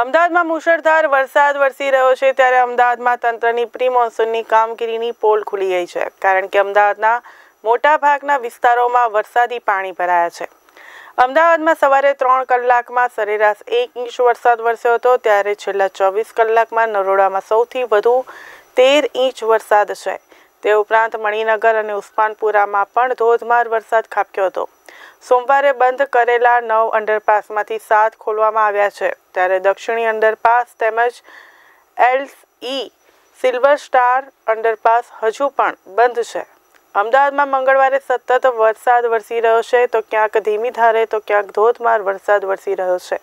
અમદાવાદમાં મુશળધાર વરસાદ વરસી રહ્યો છે ત્યારે અમદાવાદમાં તંત્રની પ્રી મોન્સૂનની કામગીરીની પોલ ખુલી ગઈ છે કારણ કે અમદાવાદના મોટાભાગના વિસ્તારોમાં વરસાદી પાણી ભરાયા છે અમદાવાદમાં સવારે ત્રણ કલાકમાં સરેરાશ એક ઇંચ વરસાદ વરસ્યો હતો ત્યારે છેલ્લા ચોવીસ કલાકમાં નરોડામાં સૌથી વધુ તેર ઇંચ વરસાદ છે તે ઉપરાંત મણિનગર અને ઉસ્માનપુરામાં પણ ધોધમાર વરસાદ ખાબક્યો હતો સોમવારે બંધ કરેલા નવ અંડરપાસમાંથી સાત ખોલવામાં આવ્યા છે ત્યારે દક્ષિણી અંડરપાસ તેમજ એલ્સ ઈ સિલ્વર સ્ટાર અંડરપાસ હજુ પણ બંધ છે અમદાવાદમાં મંગળવારે સતત વરસાદ વરસી રહ્યો છે તો ક્યાંક ધીમી ધારે તો ક્યાંક ધોધમાર વરસાદ વરસી રહ્યો છે